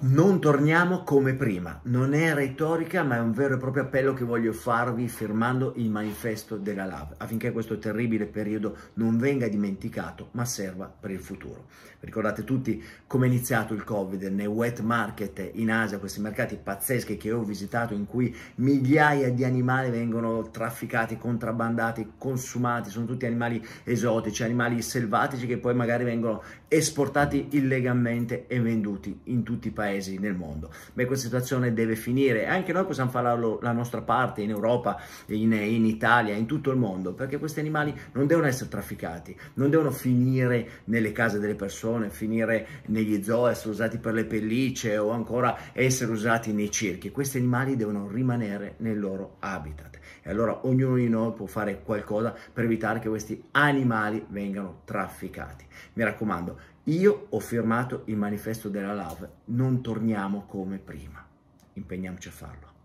Non torniamo come prima, non è retorica ma è un vero e proprio appello che voglio farvi firmando il manifesto della LAV affinché questo terribile periodo non venga dimenticato ma serva per il futuro. ricordate tutti come è iniziato il Covid nei wet market in Asia, questi mercati pazzeschi che ho visitato in cui migliaia di animali vengono trafficati, contrabbandati, consumati, sono tutti animali esotici, animali selvatici che poi magari vengono esportati illegalmente e venduti in tutti i paesi paesi nel mondo. Beh, questa situazione deve finire. Anche noi possiamo fare la, nostra parte in Europa, in, in, Italia, in tutto il mondo, perché questi animali non devono essere trafficati, non devono finire nelle case delle persone, finire negli zoo, essere usati per le pellicce o ancora essere usati nei circhi. Questi animali devono rimanere nel loro habitat. E allora ognuno di noi può fare qualcosa per evitare che questi animali vengano trafficati. Mi raccomando, io ho firmato il manifesto della LAV, non non torniamo come prima. Impegniamoci a farlo.